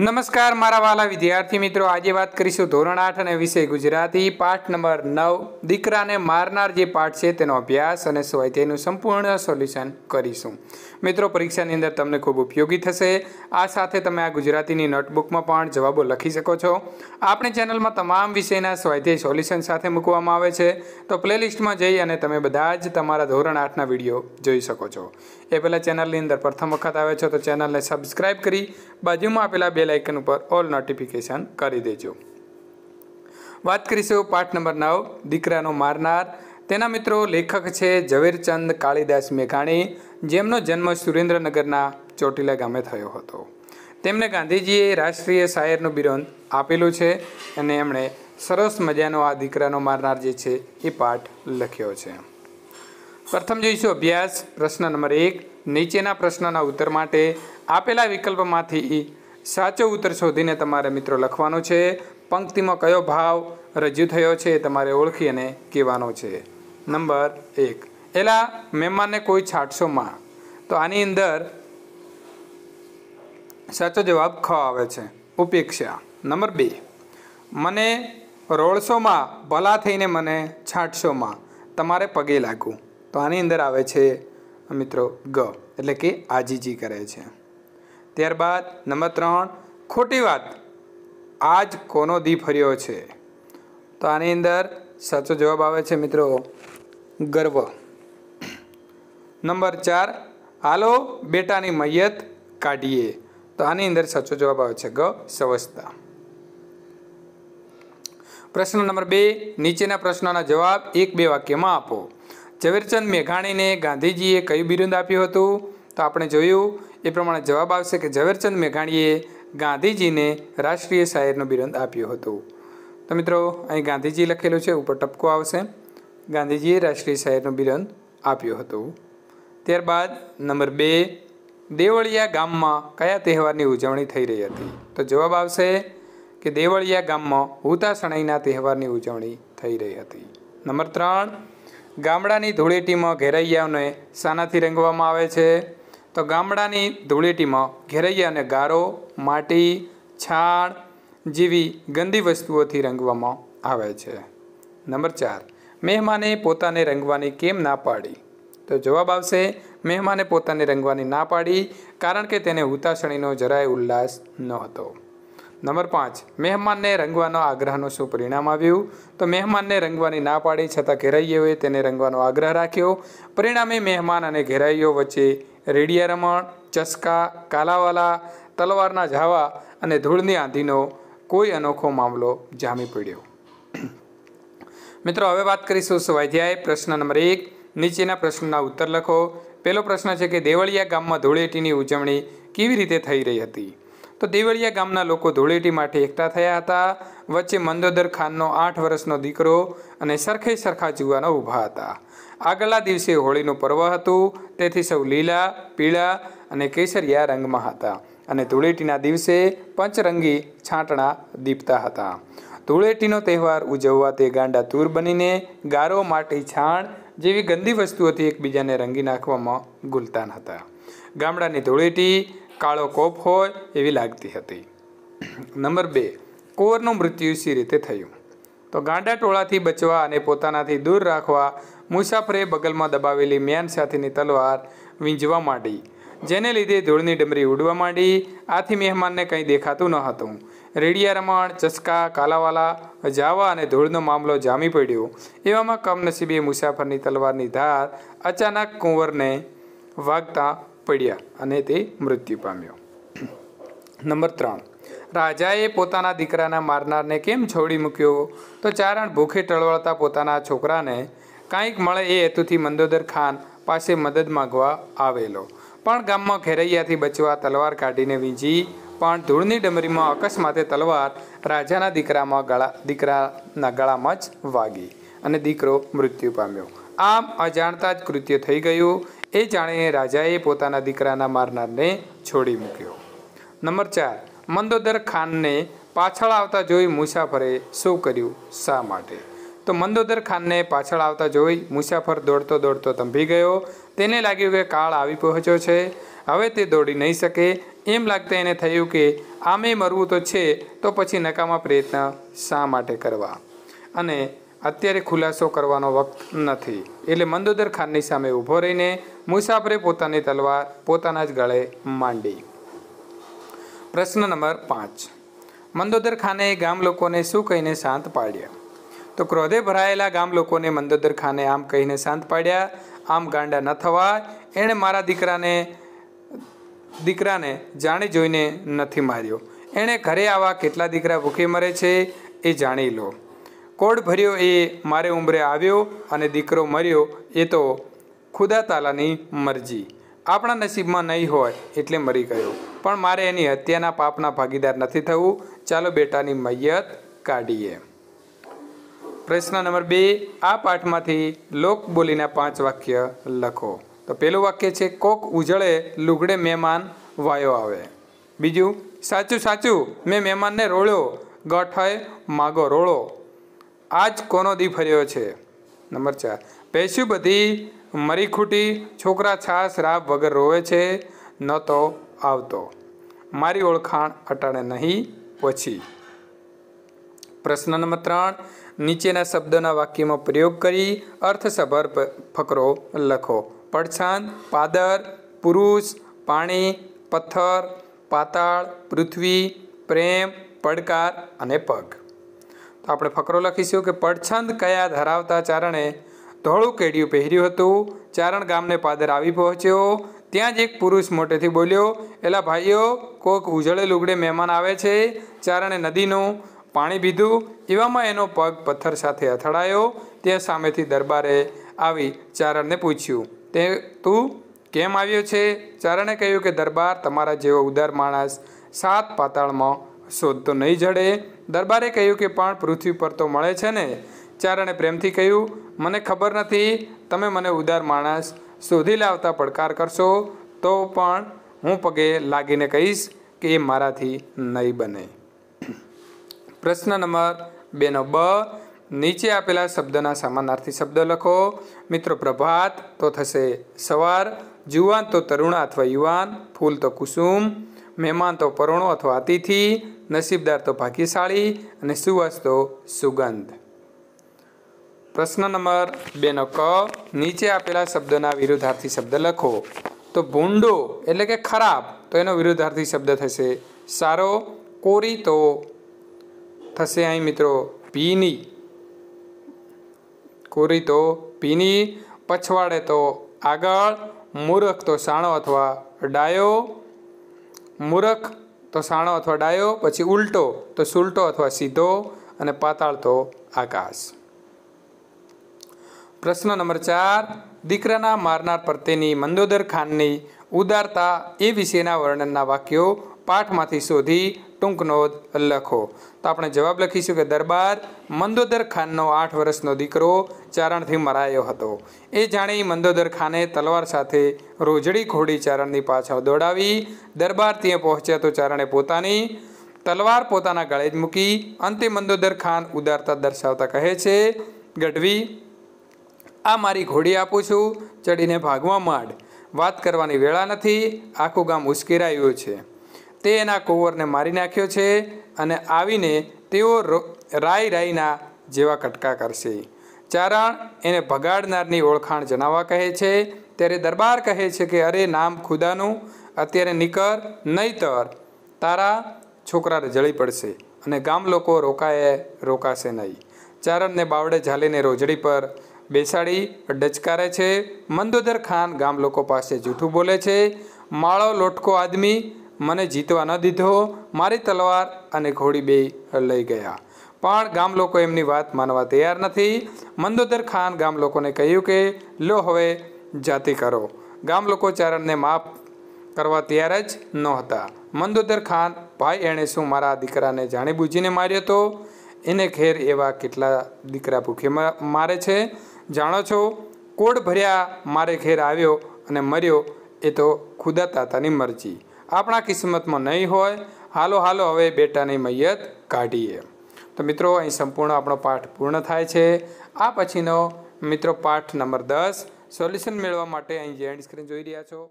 નમસ્કાર મારા વાલા વિદ્યાર્થી મિત્રો આજે વાત કરીશું ધોરણ આઠ અને વિષય ગુજરાતી પાઠ નંબર નવ દીકરાને મારનાર જે પાઠ છે તેનો અભ્યાસ અને સ્વાધ્યાયનું સંપૂર્ણ સોલ્યુશન કરીશું મિત્રો પરીક્ષાની અંદર તમને ખૂબ ઉપયોગી થશે આ સાથે તમે આ ગુજરાતીની નોટબુકમાં પણ જવાબો લખી શકો છો આપણે ચેનલમાં તમામ વિષયના સ્વાધ્યાય સોલ્યુશન સાથે મૂકવામાં આવે છે તો પ્લેલિસ્ટમાં જઈ અને તમે બધા જ તમારા ધોરણ આઠના વિડીયો જોઈ શકો છો એ પહેલાં ચેનલની અંદર પ્રથમ વખત આવે છો તો ચેનલને સબસ્ક્રાઈબ કરી બાજુમાં આપેલા બે બેલ આઇકન ઉપર ઓલ નોટિફિકેશન કરી દેજો વાત કરીશું પાઠ નંબર નવ દીકરાનો મારનાર તેના મિત્રો લેખક છે ઝવેરચંદ કાળીદાસ મેઘાણી જેમનો જન્મ સુરેન્દ્રનગરના ચોટીલા ગામે થયો હતો તેમને ગાંધીજીએ રાષ્ટ્રીય શાયરનું બિરંદ આપેલું છે અને એમણે સરસ મજાનો આ દીકરાનો મારનાર જે છે એ પાઠ લખ્યો છે પ્રથમ જોઈશું અભ્યાસ પ્રશ્ન નંબર એક નીચેના પ્રશ્નના ઉત્તર માટે આપેલા વિકલ્પમાંથી સાચો ઉત્તર શોધીને તમારે મિત્રો લખવાનો છે પંક્તિમાં કયો ભાવ રજૂ થયો છે તમારે ઓળખી અને કહેવાનો છે નંબર એક એલા મહેમાનને કોઈ છાટશો માં તો આની અંદર સાચો જવાબ ખ આવે છે ઉપેક્ષા નંબર બે મને રોળસોમાં ભલા થઈને મને છાંટશોમાં તમારે પગે લાગવું તો આની અંદર આવે છે મિત્રો ગ એટલે કે આજીજી કરે છે ત્યારબાદ નંબર ત્રણ ખોટી વાત આજ કોનો દી ફર્યો છે તો આની અંદર સાચો જવાબ આવે છે મિત્રો ગર્વ નંબર ચાર હાલો બેટાની મૈયત કાઢીએ તો આની અંદર સાચો જવાબ આવે છે ગ સવસ્તા પ્રશ્ન નંબર બે નીચેના પ્રશ્નોના જવાબ એક બે વાક્યમાં આપો ઝવેરચંદ મેઘાણીને ગાંધીજીએ કયું બિરુદ આપ્યું હતું તો આપણે જોયું એ પ્રમાણે જવાબ આવશે કે ઝવેરચંદ મેઘાણીએ ગાંધીજીને રાષ્ટ્રીય શાયરનો બિરંદ આપ્યું હતું તો મિત્રો અહીં ગાંધીજી લખેલું છે ઉપર ટપકો આવશે ગાંધીજીએ રાષ્ટ્રીય શાયરનો બિરંદ આપ્યો હતું ત્યારબાદ નંબર બે દેવળિયા ગામમાં કયા તહેવારની ઉજવણી થઈ રહી હતી તો જવાબ આવશે કે દેવળિયા ગામમાં હુતાશણાઈના તહેવારની ઉજવણી થઈ રહી હતી નંબર ત્રણ ગામડાની ધૂળેટીમાં ઘેરૈયાઓને શાનાથી રંગવામાં આવે છે તો ગામડાની ધૂળેટીમાં અને ગારો માટી છાણ જેવી ગંદી વસ્તુઓથી રંગવામાં આવે છે નંબર ચાર મહેમાને પોતાને રંગવાની કેમ ના પાડી તો જવાબ આવશે મહેમાને પોતાને રંગવાની ના પાડી કારણ કે તેને ઉતાસણીનો જરાય ઉલ્લાસ ન હતો નંબર પાંચ મહેમાનને રંગવાનો આગ્રહનું શું પરિણામ આવ્યું તો મહેમાનને રંગવાની ના પાડી છતાં ઘેરાઈઓએ તેને રંગવાનો આગ્રહ રાખ્યો પરિણામે મહેમાન અને ઘેરાઈઓ વચ્ચે રેડિયા રમણ ચસ્કા કાલાવાલા તલવારના ઝાવા અને ધૂળની આંધીનો કોઈ અનોખો મામલો જામી પડ્યો મિત્રો હવે વાત કરીશું સ્વાધ્યાય પ્રશ્ન નંબર એક નીચેના પ્રશ્નના ઉત્તર લખો પહેલો પ્રશ્ન છે કે દેવળિયા ગામમાં ધૂળેટીની ઉજવણી કેવી રીતે થઈ રહી હતી તો દેવળિયા ગામના લોકો ધૂળેટી માટે એકઠા થયા હતા વચ્ચે મંદોદર ખાનનો આઠ વર્ષનો દીકરો અને સરખે સરખા જુવાનો ઊભા હતા આગલા દિવસે હોળીનું પર્વ હતું તેથી સૌ લીલા પીળા અને કેસરિયા રંગમાં હતા અને ધૂળેટીના દિવસે પંચરંગી છાંટણા દીપતા હતા ધૂળેટીનો તહેવાર ઉજવવા તે ગાંડા તૂર બનીને ગારો માટી છાણ જેવી ગંદી વસ્તુઓથી એકબીજાને રંગી નાખવામાં ગુલતાન હતા ગામડાની ધૂળેટી કાળો કોપ હોય એવી લાગતી હતી નંબર બે કુંવરનું મૃત્યુ સી રીતે થયું તો ગાંડા ટોળાથી બચવા અને પોતાનાથી દૂર રાખવા મુસાફરે બગલમાં દબાવેલી મેન સાથેની તલવાર વીંઝવા માંડી જેને લીધે ધૂળની ડમરી ઉડવા માંડી આથી મહેમાનને કંઈ દેખાતું ન હતું રેડિયા રમણ ચસકા કાલાવાલા જાવા અને ધૂળનો મામલો જામી પડ્યો એવામાં કમનસીબે મુસાફરની તલવારની ધાર અચાનક કુંવરને વાગતા પડ્યા અને તે મૃત્યુ પામ્યો નંબર ત્રણ રાજાએ પોતાના દીકરાના મારનારને કેમ છોડી મૂક્યો તો ચારણ ભૂખે ટળવળતા પોતાના છોકરાને કાંઈક મળે એ હેતુથી મંદોદર ખાન પાસે મદદ માગવા આવેલો પણ ગામમાં ખેરૈયાથી બચવા તલવાર કાઢીને વીંજી પણ ધૂળની ડમરીમાં અકસ્માતે તલવાર રાજાના દીકરામાં ગળા દીકરાના ગળામાં જ વાગી અને દીકરો મૃત્યુ પામ્યો આમ અજાણતા જ કૃત્ય થઈ ગયું એ જાણીને રાજાએ પોતાના દીકરાના મારનારને છોડી મૂક્યો નંબર ચાર મંદોદર ખાનને પાછળ આવતા જોઈ મુસાફરે શું કર્યું શા માટે તો મંદોદર ખાનને પાછળ આવતા જોઈ મુસાફર દોડતો દોડતો તંભી ગયો તેને લાગ્યું કે કાળ આવી પહોંચ્યો છે હવે તે દોડી નહીં શકે એમ લાગતા એને થયું કે આમે મરવું તો છે તો પછી નકામા પ્રયત્ન શા માટે કરવા અને અત્યારે ખુલાસો કરવાનો વખત નથી એટલે મંદોદર ખાનની સામે ઊભો રહીને મુસાફરે પોતાની તલવાર પોતાના જ ગળે માંડી પ્રશ્ન નંબર પાંચ મંદોદર ખાને ગામ લોકોને શું કહીને શાંત પાડ્યા તો ક્રોધે ભરાયેલા ગામ લોકોને મંદોદર ખાને આમ કહીને શાંત પાડ્યા આમ ગાંડા ન થવા એણે મારા દીકરાને દીકરાને જાણી જોઈને નથી માર્યો એણે ઘરે આવા કેટલા દીકરા ભૂખે મરે છે એ જાણી લો કોડ ભર્યો એ મારે ઉંમરે આવ્યો અને દીકરો મર્યો એ તો ખુદા તાલાની મરજી આપણા નસીબમાં નહીં હોય એટલે મરી ગયો પણ મારે એની હત્યાના પાપના ભાગીદાર નથી થવું ચાલો બેટાની મૈયત કાઢીએ પ્રશ્ન નંબર બે આ પાઠમાંથી લોક લોકબોલીના પાંચ વાક્ય લખો તો પહેલું વાક્ય છે કોક ઉજળે લુગડે મહેમાન વાયો આવે બીજું સાચું સાચું મેં મહેમાનને રોળ્યો ગઠય માગો રોળો આજ કોનો દી ફર્યો છે નંબર ચાર પેશ્યું બધી મરી ખૂટી છોકરા છાસ રાબ વગર રોવે છે ન તો આવતો મારી ઓળખાણ અટાણે નહીં પછી પ્રશ્ન નંબર ત્રણ નીચેના શબ્દના વાક્યમાં પ્રયોગ કરી અર્થસભર ફકરો લખો પડછાન પાદર પુરુષ પાણી પથ્થર પાતાળ પૃથ્વી પ્રેમ પડકાર અને પગ તો આપણે ફકરો લખીશું કે પડછંદ કયા ધરાવતા ચારણે ધોળું કેડિયું પહેર્યું હતું ચારણ ગામને પાદર આવી પહોંચ્યો ત્યાં જ એક પુરુષ મોટેથી બોલ્યો એલા ભાઈઓ કોક ઉજળે લુગડે મહેમાન આવે છે ચારણે નદીનું પાણી પીધું એવામાં એનો પગ પથ્થર સાથે અથડાયો તે સામેથી દરબારે આવી ચારણને પૂછ્યું તે તું કેમ આવ્યો છે ચારણે કહ્યું કે દરબાર તમારા જેવો ઉદાર માણસ સાત પાતાળમાં શોધ તો નહીં જડે દરબારે કહ્યું કે પણ પૃથ્વી પર તો મળે છે ને ચારણે પ્રેમથી કહ્યું મને ખબર નથી તમે મને ઉદાર માણસ શોધી લાવતા પડકાર કરશો તો પણ હું પગે લાગીને કહીશ કે એ મારાથી નહીં બને પ્રશ્ન નંબર બેનો બ નીચે આપેલા શબ્દના સમાનાર્થી શબ્દ લખો મિત્રો પ્રભાત તો થશે સવાર જુવાન તો તરુણા અથવા યુવાન ફૂલ તો કુસુમ મહેમાન તો પરોણો અથવા અતિથિ નસીબદાર તો ભાગ્યશાળી અને સુવાસ તો સુગંધ પ્રશ્ન નંબર બેનો ક નીચે આપેલા શબ્દના વિરુદ્ધાર્થી શબ્દ લખો તો ભૂંડો એટલે કે ખરાબ તો એનો વિરુદ્ધાર્થી શબ્દ થશે સારો કોરી તો થશે અહીં મિત્રો ભીની કોરી તો ભીની પછવાડે તો આગળ મૂરખ તો સાણો અથવા ડાયો મૂરખ તો સાણો અથવા ડાયો પછી ઉલટો તો સુલટો અથવા સીધો અને પાતાળ તો આકાશ પ્રશ્ન નંબર ચાર દીકરાના મારનાર પ્રત્યેની મંદોદર ખાનની ઉદારતા એ વિશેના વર્ણનના વાક્યો પાઠમાંથી શોધી ટૂંકનો લખો તો આપણે જવાબ લખીશું કે દરબાર મંદોદર ખાનનો આઠ વર્ષનો દીકરો ચારણથી મરાયો હતો એ જાણી મંદોદર ખાને તલવાર સાથે રોજડી ખોડી ચારણની પાછળ દોડાવી દરબાર ત્યાં પહોંચ્યા તો ચારણે પોતાની તલવાર પોતાના ગળે જ મૂકી અંતે મંદોદર ખાન ઉદારતા દર્શાવતા કહે છે ગઢવી આ મારી ઘોડી આપું છું ચડીને ભાગવા માંડ વાત કરવાની વેળા નથી આખું ગામ ઉશ્કેરાયું છે તે એના કોવરને મારી નાખ્યો છે અને આવીને તેઓ રાય રાયના જેવા કટકા કરશે ચારણ એને ભગાડનારની ઓળખાણ જણાવવા કહે છે ત્યારે દરબાર કહે છે કે અરે નામ ખુદાનું અત્યારે નીકળ નહીતર તારા છોકરા જળી પડશે અને ગામ લોકો રોકાયે રોકાશે નહીં ચારણને બાવડે ઝાલીને રોજડી પર બેસાડી ડચકારે છે મંદોદર ખાન ગામ લોકો પાસે જૂઠું બોલે છે માળો લોટકો આદમી મને જીતવા ન દીધો મારી તલવાર અને ઘોડી બે લઈ ગયા પણ ગામ લોકો એમની વાત માનવા તૈયાર નથી મંદોદર ખાન ગામ લોકોને કહ્યું કે લો હવે જાતિ કરો ગામ લોકો ચારણને માફ કરવા તૈયાર જ નહોતા મંદોદર ખાન ભાઈ એણે શું મારા દીકરાને જાણીબૂજીને માર્યો તો એને ખેર એવા કેટલા દીકરા ભૂખે મારે છે જાણો છો કોડ ભર્યા મારે ઘેર આવ્યો અને મર્યો એ તો ખુદા તાતાની મરજી આપણા કિસ્મતમાં નહીં હોય હાલો હાલો હવે બેટાની મૈયત કાઢીએ તો મિત્રો અહીં સંપૂર્ણ આપણો પાઠ પૂર્ણ થાય છે આ પછીનો મિત્રો પાઠ નંબર દસ સોલ્યુશન મેળવવા માટે અહીં જે સ્ક્રીન જોઈ રહ્યા છો